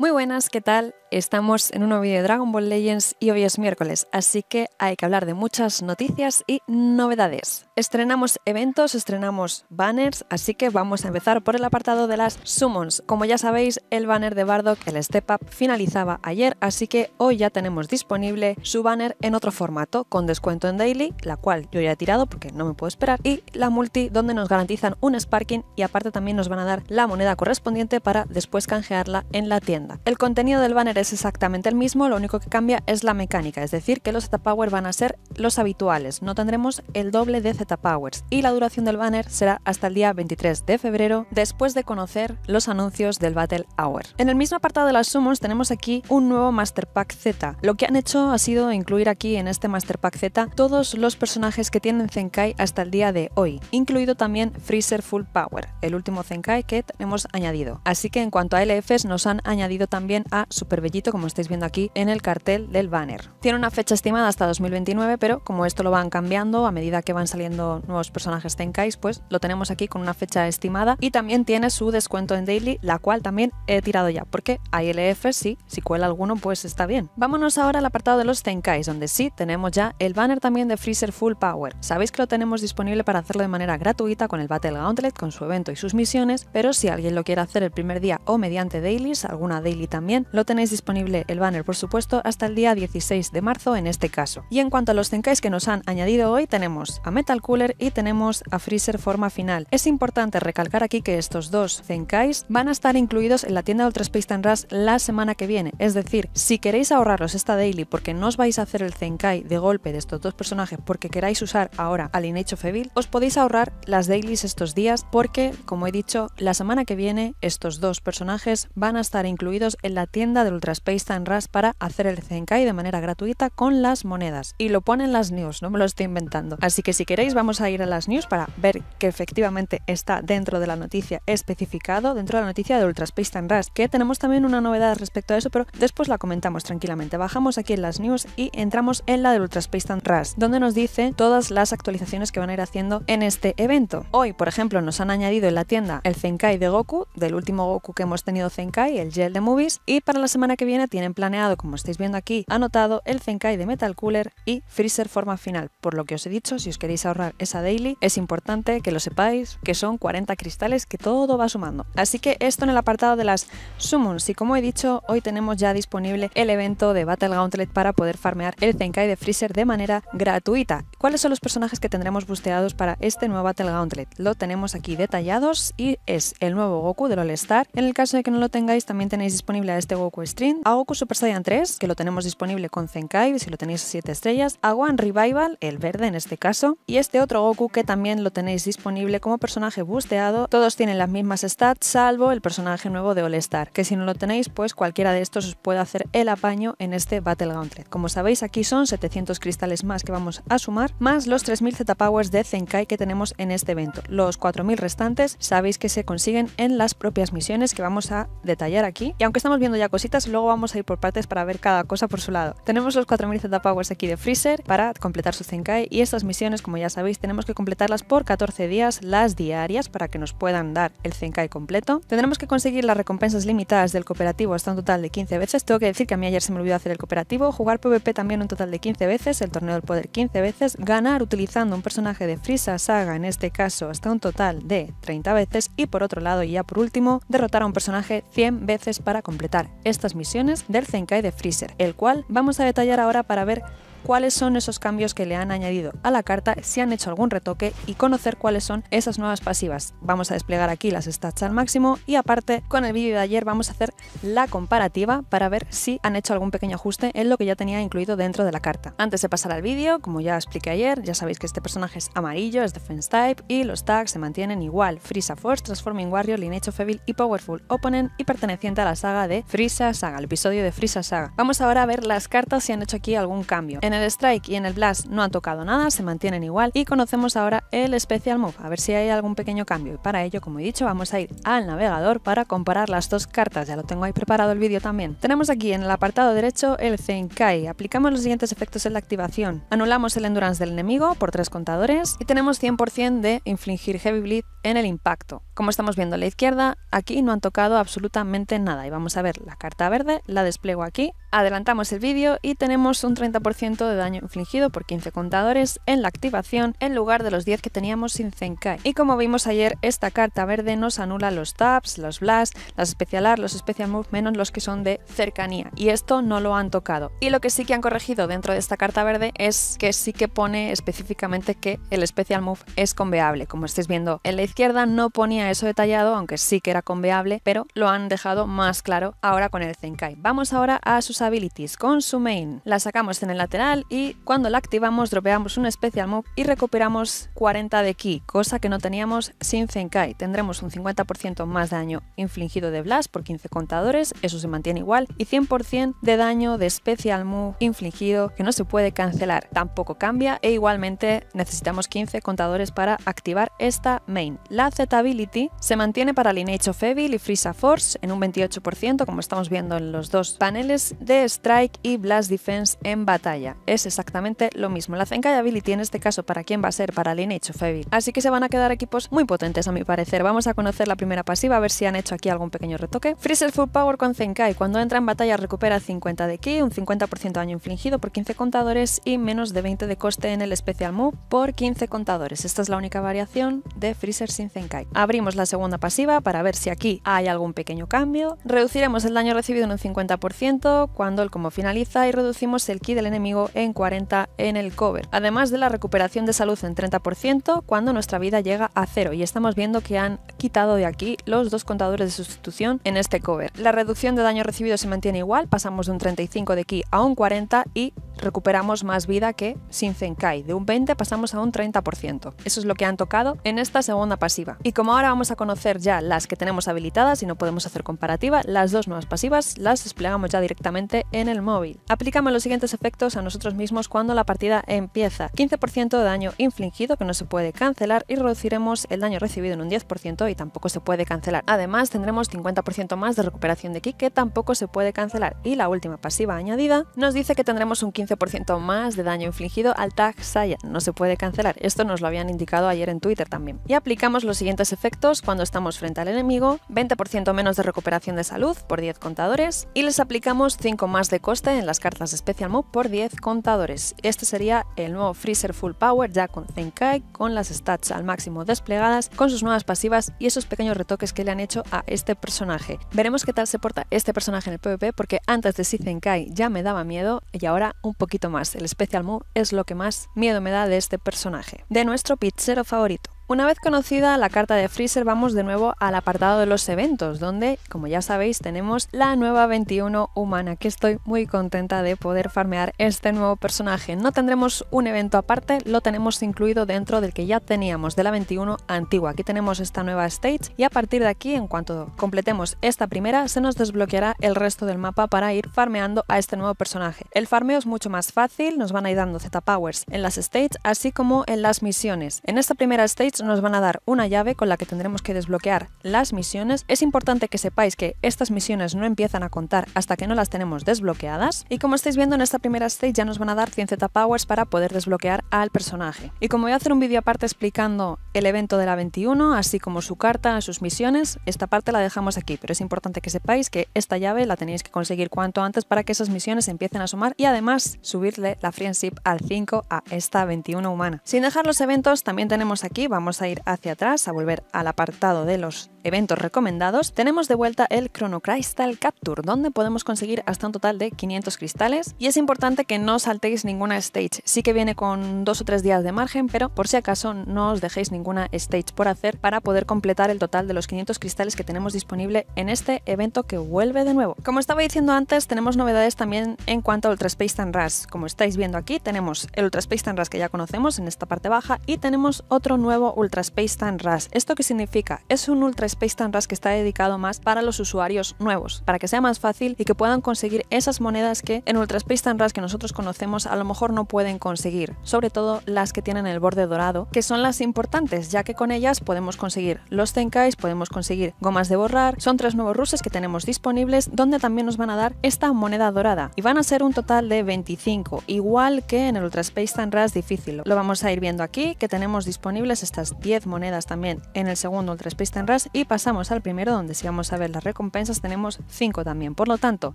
Muy buenas, ¿qué tal? Estamos en un nuevo vídeo de Dragon Ball Legends y hoy es miércoles, así que hay que hablar de muchas noticias y novedades. Estrenamos eventos, estrenamos banners, así que vamos a empezar por el apartado de las summons. Como ya sabéis, el banner de Bardock, el Step Up, finalizaba ayer, así que hoy ya tenemos disponible su banner en otro formato, con descuento en daily, la cual yo ya he tirado porque no me puedo esperar, y la multi donde nos garantizan un sparking y aparte también nos van a dar la moneda correspondiente para después canjearla en la tienda. El contenido del banner es exactamente el mismo, lo único que cambia es la mecánica, es decir, que los Z-Power van a ser los habituales, no tendremos el doble de Z-Powers y la duración del banner será hasta el día 23 de febrero después de conocer los anuncios del Battle Hour. En el mismo apartado de las sumos tenemos aquí un nuevo Master Pack Z. Lo que han hecho ha sido incluir aquí en este Master Pack Z todos los personajes que tienen Zenkai hasta el día de hoy, incluido también Freezer Full Power, el último Zenkai que hemos añadido. Así que en cuanto a LFs nos han añadido también a Superbellito, como estáis viendo aquí en el cartel del banner. Tiene una fecha estimada hasta 2029, pero como esto lo van cambiando a medida que van saliendo nuevos personajes Tenkais, pues lo tenemos aquí con una fecha estimada y también tiene su descuento en Daily, la cual también he tirado ya, porque ILF sí, si cuela alguno, pues está bien. Vámonos ahora al apartado de los Tenkais, donde sí tenemos ya el banner también de Freezer Full Power. Sabéis que lo tenemos disponible para hacerlo de manera gratuita con el Battle Gauntlet, con su evento y sus misiones, pero si alguien lo quiere hacer el primer día o mediante dailies, alguna de Daily también, lo tenéis disponible el banner por supuesto hasta el día 16 de marzo en este caso. Y en cuanto a los Zenkais que nos han añadido hoy, tenemos a Metal Cooler y tenemos a Freezer Forma Final. Es importante recalcar aquí que estos dos Zenkais van a estar incluidos en la tienda de Ultra Space and Rush la semana que viene, es decir, si queréis ahorraros esta Daily porque no os vais a hacer el Zenkai de golpe de estos dos personajes porque queráis usar ahora al inecho of os podéis ahorrar las dailies estos días porque, como he dicho, la semana que viene estos dos personajes van a estar incluidos en la tienda del ultra space Time Tanras para hacer el Zenkai de manera gratuita con las monedas. Y lo ponen las news, no me lo estoy inventando. Así que si queréis vamos a ir a las news para ver que efectivamente está dentro de la noticia especificado, dentro de la noticia de Time Tanras, que tenemos también una novedad respecto a eso, pero después la comentamos tranquilamente. Bajamos aquí en las news y entramos en la del Time Tanras, donde nos dice todas las actualizaciones que van a ir haciendo en este evento. Hoy, por ejemplo, nos han añadido en la tienda el Zenkai de Goku, del último Goku que hemos tenido Zenkai, el Gel Movies y para la semana que viene tienen planeado, como estáis viendo aquí, anotado el Zenkai de Metal Cooler y Freezer Forma Final. Por lo que os he dicho, si os queréis ahorrar esa daily, es importante que lo sepáis, que son 40 cristales que todo va sumando. Así que esto en el apartado de las summons y como he dicho, hoy tenemos ya disponible el evento de Battle Gauntlet para poder farmear el Zenkai de Freezer de manera gratuita. ¿Cuáles son los personajes que tendremos busteados para este nuevo Battle Gauntlet? Lo tenemos aquí detallados y es el nuevo Goku de All Star. En el caso de que no lo tengáis, también tenéis disponible a este Goku Stream, a Goku Super Saiyan 3, que lo tenemos disponible con Zenkai, si lo tenéis a 7 estrellas, a One Revival, el verde en este caso, y este otro Goku que también lo tenéis disponible como personaje busteado. Todos tienen las mismas stats, salvo el personaje nuevo de All Star, que si no lo tenéis, pues cualquiera de estos os puede hacer el apaño en este Battle Gauntlet. Como sabéis, aquí son 700 cristales más que vamos a sumar, más los 3000 Z-Powers de Zenkai que tenemos en este evento. Los 4000 restantes sabéis que se consiguen en las propias misiones que vamos a detallar aquí, y aunque estamos viendo ya cositas, luego vamos a ir por partes para ver cada cosa por su lado. Tenemos los 4000 Z-Powers aquí de Freezer para completar su Zenkai y estas misiones, como ya sabéis, tenemos que completarlas por 14 días, las diarias, para que nos puedan dar el Zenkai completo. Tendremos que conseguir las recompensas limitadas del cooperativo hasta un total de 15 veces. Tengo que decir que a mí ayer se me olvidó hacer el cooperativo, jugar PvP también un total de 15 veces, el torneo del poder 15 veces, ganar utilizando un personaje de Freeza Saga, en este caso hasta un total de 30 veces y por otro lado ya por último, derrotar a un personaje 100 veces para completar estas misiones del Zenkai de Freezer, el cual vamos a detallar ahora para ver cuáles son esos cambios que le han añadido a la carta, si han hecho algún retoque y conocer cuáles son esas nuevas pasivas. Vamos a desplegar aquí las stats al máximo y aparte con el vídeo de ayer vamos a hacer la comparativa para ver si han hecho algún pequeño ajuste en lo que ya tenía incluido dentro de la carta. Antes de pasar al vídeo, como ya expliqué ayer, ya sabéis que este personaje es amarillo, es defense type y los tags se mantienen igual, Frisa Force, Transforming Warrior, Lineage of Evil y Powerful Opponent y perteneciente a la saga de Frisa Saga, el episodio de Frisa Saga. Vamos ahora a ver las cartas si han hecho aquí algún cambio. En el Strike y en el Blast no han tocado nada, se mantienen igual y conocemos ahora el Special Move, a ver si hay algún pequeño cambio. Y para ello, como he dicho, vamos a ir al navegador para comparar las dos cartas, ya lo tengo ahí preparado el vídeo también. Tenemos aquí en el apartado derecho el Zenkai, aplicamos los siguientes efectos en la activación. Anulamos el Endurance del enemigo por tres contadores y tenemos 100% de infligir Heavy Bleed en el impacto. Como estamos viendo a la izquierda, aquí no han tocado absolutamente nada y vamos a ver la carta verde, la despliego aquí Adelantamos el vídeo y tenemos un 30% de daño infligido por 15 contadores en la activación en lugar de los 10 que teníamos sin Zenkai. Y como vimos ayer, esta carta verde nos anula los taps, los blasts, las special art, los special move, menos los que son de cercanía. Y esto no lo han tocado. Y lo que sí que han corregido dentro de esta carta verde es que sí que pone específicamente que el special move es conveable. Como estáis viendo en la izquierda no ponía eso detallado, aunque sí que era conveable, pero lo han dejado más claro ahora con el Zenkai. Vamos ahora a sus abilities con su main. La sacamos en el lateral y cuando la activamos dropeamos un especial Move y recuperamos 40 de Ki, cosa que no teníamos sin Zenkai. Tendremos un 50% más daño infligido de Blast por 15 contadores, eso se mantiene igual, y 100% de daño de especial Move infligido que no se puede cancelar. Tampoco cambia e igualmente necesitamos 15 contadores para activar esta main. La Z-Ability se mantiene para Lineage of Evil y Freeza Force en un 28% como estamos viendo en los dos paneles de Strike y Blast Defense en batalla. Es exactamente lo mismo. La Zenkai Ability en este caso, ¿para quién va a ser? Para Lineage of Evil. Así que se van a quedar equipos muy potentes a mi parecer. Vamos a conocer la primera pasiva, a ver si han hecho aquí algún pequeño retoque. Freezer Full Power con Zenkai. Cuando entra en batalla recupera 50 de ki, un 50% de daño infligido por 15 contadores y menos de 20 de coste en el Special Move por 15 contadores. Esta es la única variación de Freezer sin Zenkai. Abrimos la segunda pasiva para ver si aquí hay algún pequeño cambio. Reduciremos el daño recibido en un 50%, cuando el combo finaliza y reducimos el ki del enemigo en 40 en el cover. Además de la recuperación de salud en 30% cuando nuestra vida llega a cero y estamos viendo que han quitado de aquí los dos contadores de sustitución en este cover. La reducción de daño recibido se mantiene igual, pasamos de un 35 de ki a un 40 y recuperamos más vida que sin Zenkai. De un 20 pasamos a un 30%. Eso es lo que han tocado en esta segunda pasiva. Y como ahora vamos a conocer ya las que tenemos habilitadas y no podemos hacer comparativa, las dos nuevas pasivas las desplegamos ya directamente en el móvil. Aplicamos los siguientes efectos a nosotros mismos cuando la partida empieza. 15% de daño infligido que no se puede cancelar y reduciremos el daño recibido en un 10% y tampoco se puede cancelar. Además tendremos 50% más de recuperación de ki que tampoco se puede cancelar. Y la última pasiva añadida nos dice que tendremos un 15 15% más de daño infligido al tag Saya. No se puede cancelar. Esto nos lo habían indicado ayer en Twitter también. Y aplicamos los siguientes efectos cuando estamos frente al enemigo. 20% menos de recuperación de salud por 10 contadores. Y les aplicamos 5 más de coste en las cartas especial Move por 10 contadores. Este sería el nuevo Freezer Full Power ya con Zenkai, con las stats al máximo desplegadas, con sus nuevas pasivas y esos pequeños retoques que le han hecho a este personaje. Veremos qué tal se porta este personaje en el PvP porque antes de si Zenkai ya me daba miedo y ahora un poquito más. El Special Move es lo que más miedo me da de este personaje. De nuestro pizzero favorito. Una vez conocida la carta de Freezer, vamos de nuevo al apartado de los eventos, donde, como ya sabéis, tenemos la nueva 21 humana, que estoy muy contenta de poder farmear este nuevo personaje. No tendremos un evento aparte, lo tenemos incluido dentro del que ya teníamos, de la 21 antigua. Aquí tenemos esta nueva stage y a partir de aquí, en cuanto completemos esta primera, se nos desbloqueará el resto del mapa para ir farmeando a este nuevo personaje. El farmeo es mucho más fácil, nos van a ir dando Z-Powers en las stages, así como en las misiones. En esta primera stage nos van a dar una llave con la que tendremos que desbloquear las misiones. Es importante que sepáis que estas misiones no empiezan a contar hasta que no las tenemos desbloqueadas. Y como estáis viendo en esta primera stage ya nos van a dar 100 Z Powers para poder desbloquear al personaje. Y como voy a hacer un vídeo aparte explicando el evento de la 21, así como su carta, sus misiones, esta parte la dejamos aquí, pero es importante que sepáis que esta llave la tenéis que conseguir cuanto antes para que esas misiones empiecen a sumar y además subirle la friendship al 5 a esta 21 humana. Sin dejar los eventos, también tenemos aquí, vamos a ir hacia atrás, a volver al apartado de los eventos recomendados, tenemos de vuelta el Chrono Capture, donde podemos conseguir hasta un total de 500 cristales. Y es importante que no saltéis ninguna stage. Sí que viene con dos o tres días de margen, pero por si acaso no os dejéis ninguna stage por hacer para poder completar el total de los 500 cristales que tenemos disponible en este evento que vuelve de nuevo. Como estaba diciendo antes, tenemos novedades también en cuanto a Ultra Space tan Rush. Como estáis viendo aquí, tenemos el Ultra Space que ya conocemos en esta parte baja y tenemos otro nuevo Ultra Space Tan RAS. ¿Esto qué significa? Es un Ultra Space Time RAS que está dedicado más para los usuarios nuevos, para que sea más fácil y que puedan conseguir esas monedas que en Ultra Space Time RAS que nosotros conocemos a lo mejor no pueden conseguir, sobre todo las que tienen el borde dorado, que son las importantes, ya que con ellas podemos conseguir los Zenkais, podemos conseguir gomas de borrar, son tres nuevos ruses que tenemos disponibles, donde también nos van a dar esta moneda dorada, y van a ser un total de 25, igual que en el Ultra Space Tan RAS difícil. Lo vamos a ir viendo aquí, que tenemos disponibles estas 10 monedas también en el segundo ultra en Rush y pasamos al primero donde si vamos a ver las recompensas tenemos 5 también. Por lo tanto,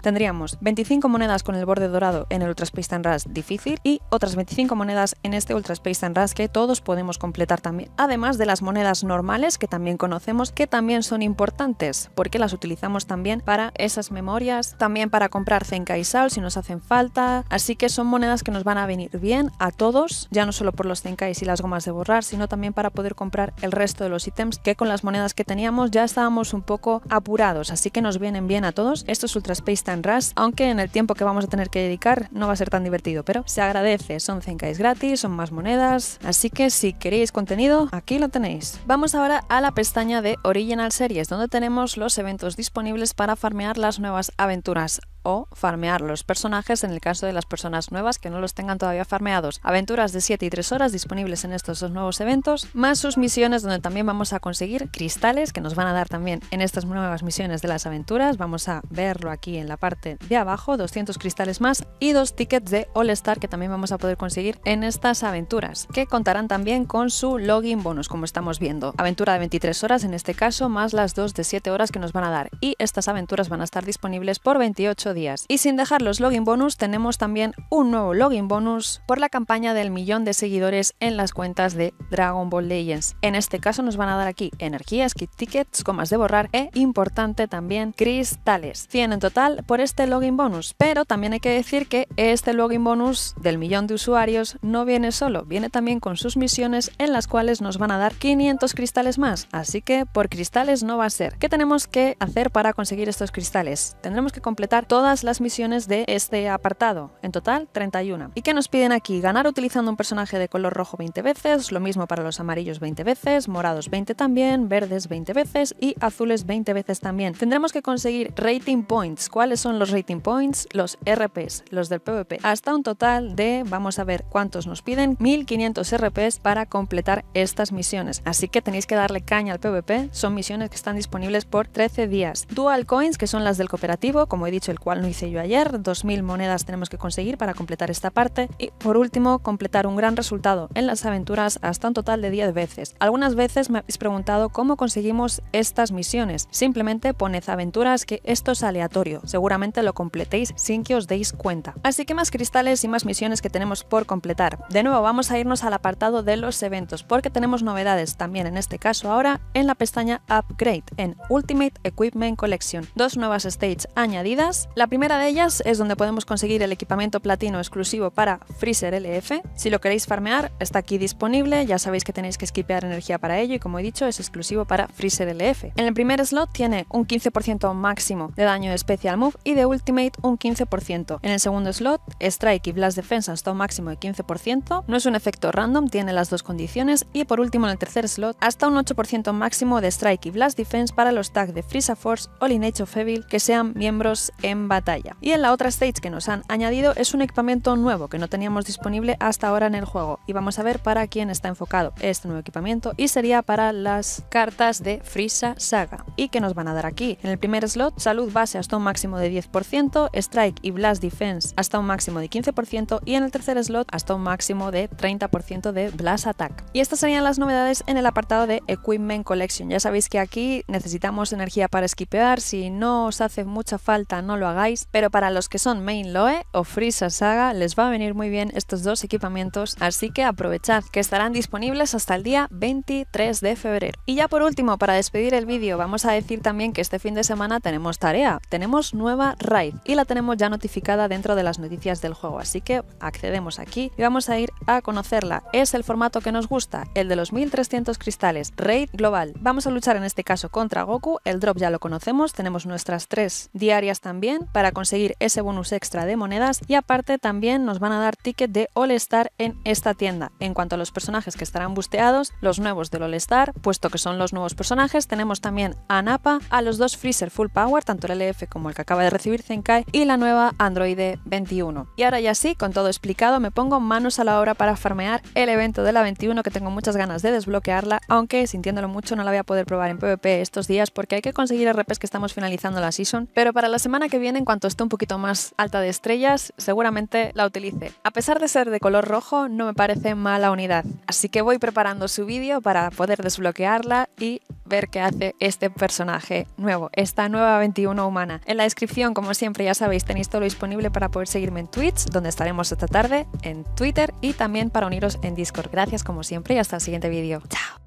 tendríamos 25 monedas con el borde dorado en el ultra en ras difícil y otras 25 monedas en este Space en ras que todos podemos completar también. Además de las monedas normales que también conocemos que también son importantes porque las utilizamos también para esas memorias, también para comprar sal si nos hacen falta, así que son monedas que nos van a venir bien a todos, ya no solo por los Zenkais y las gomas de borrar, sino también para poder poder comprar el resto de los ítems que con las monedas que teníamos ya estábamos un poco apurados, así que nos vienen bien a todos estos Ultra Space Time Rush, aunque en el tiempo que vamos a tener que dedicar no va a ser tan divertido, pero se agradece, son 100k gratis, son más monedas, así que si queréis contenido, aquí lo tenéis. Vamos ahora a la pestaña de Original Series, donde tenemos los eventos disponibles para farmear las nuevas aventuras o farmear los personajes en el caso de las personas nuevas que no los tengan todavía farmeados. Aventuras de 7 y 3 horas disponibles en estos dos nuevos eventos, más sus misiones donde también vamos a conseguir cristales que nos van a dar también en estas nuevas misiones de las aventuras. Vamos a verlo aquí en la parte de abajo, 200 cristales más y dos tickets de All Star que también vamos a poder conseguir en estas aventuras, que contarán también con su login bonus, como estamos viendo. Aventura de 23 horas en este caso, más las dos de 7 horas que nos van a dar. Y estas aventuras van a estar disponibles por 28 días. Y sin dejar los login bonus, tenemos también un nuevo login bonus por la campaña del millón de seguidores en las cuentas de Dragon Ball Legends. En este caso nos van a dar aquí energías, kit tickets, comas de borrar e, importante también, cristales. 100 en total por este login bonus. Pero también hay que decir que este login bonus del millón de usuarios no viene solo, viene también con sus misiones en las cuales nos van a dar 500 cristales más. Así que por cristales no va a ser. ¿Qué tenemos que hacer para conseguir estos cristales? Tendremos que completar todo las misiones de este apartado, en total 31. ¿Y que nos piden aquí? Ganar utilizando un personaje de color rojo 20 veces, lo mismo para los amarillos 20 veces, morados 20 también, verdes 20 veces y azules 20 veces también. Tendremos que conseguir rating points. ¿Cuáles son los rating points? Los RPs, los del PvP. Hasta un total de, vamos a ver cuántos nos piden, 1500 RPs para completar estas misiones. Así que tenéis que darle caña al PvP. Son misiones que están disponibles por 13 días. Dual coins, que son las del cooperativo, como he dicho, el lo hice yo ayer. 2.000 monedas tenemos que conseguir para completar esta parte. Y por último, completar un gran resultado en las aventuras hasta un total de 10 veces. Algunas veces me habéis preguntado cómo conseguimos estas misiones. Simplemente poned aventuras que esto es aleatorio. Seguramente lo completéis sin que os deis cuenta. Así que más cristales y más misiones que tenemos por completar. De nuevo, vamos a irnos al apartado de los eventos porque tenemos novedades también en este caso ahora en la pestaña Upgrade en Ultimate Equipment Collection. Dos nuevas stages añadidas, la primera de ellas es donde podemos conseguir el equipamiento platino exclusivo para Freezer LF. Si lo queréis farmear, está aquí disponible, ya sabéis que tenéis que skipear energía para ello y como he dicho es exclusivo para Freezer LF. En el primer slot tiene un 15% máximo de daño de Special Move y de Ultimate un 15%. En el segundo slot, Strike y Blast Defense hasta un máximo de 15%. No es un efecto random, tiene las dos condiciones. Y por último, en el tercer slot, hasta un 8% máximo de Strike y Blast Defense para los tags de Freeza Force o Lineage of Evil que sean miembros en batalla. Y en la otra stage que nos han añadido es un equipamiento nuevo que no teníamos disponible hasta ahora en el juego y vamos a ver para quién está enfocado este nuevo equipamiento y sería para las cartas de Frisa Saga. ¿Y que nos van a dar aquí? En el primer slot, salud base hasta un máximo de 10%, strike y blast defense hasta un máximo de 15% y en el tercer slot hasta un máximo de 30% de blast attack. Y estas serían las novedades en el apartado de Equipment Collection. Ya sabéis que aquí necesitamos energía para esquipear, si no os hace mucha falta no lo hagáis pero para los que son Main Loe o Frisa Saga les va a venir muy bien estos dos equipamientos, así que aprovechad que estarán disponibles hasta el día 23 de febrero. Y ya por último, para despedir el vídeo, vamos a decir también que este fin de semana tenemos tarea, tenemos nueva raid y la tenemos ya notificada dentro de las noticias del juego, así que accedemos aquí y vamos a ir a conocerla. Es el formato que nos gusta, el de los 1300 cristales, raid global. Vamos a luchar en este caso contra Goku, el drop ya lo conocemos, tenemos nuestras tres diarias también para conseguir ese bonus extra de monedas y aparte también nos van a dar ticket de All Star en esta tienda. En cuanto a los personajes que estarán busteados, los nuevos del All Star, puesto que son los nuevos personajes, tenemos también a Napa, a los dos Freezer Full Power, tanto el LF como el que acaba de recibir Zenkai y la nueva Android 21. Y ahora ya sí, con todo explicado, me pongo manos a la obra para farmear el evento de la 21 que tengo muchas ganas de desbloquearla, aunque sintiéndolo mucho no la voy a poder probar en PvP estos días porque hay que conseguir RPs que estamos finalizando la season, pero para la semana que viene en cuanto esté un poquito más alta de estrellas, seguramente la utilice. A pesar de ser de color rojo, no me parece mala unidad, así que voy preparando su vídeo para poder desbloquearla y ver qué hace este personaje nuevo, esta nueva 21 humana. En la descripción, como siempre, ya sabéis, tenéis todo lo disponible para poder seguirme en Twitch, donde estaremos esta tarde, en Twitter y también para uniros en Discord. Gracias como siempre y hasta el siguiente vídeo. Chao.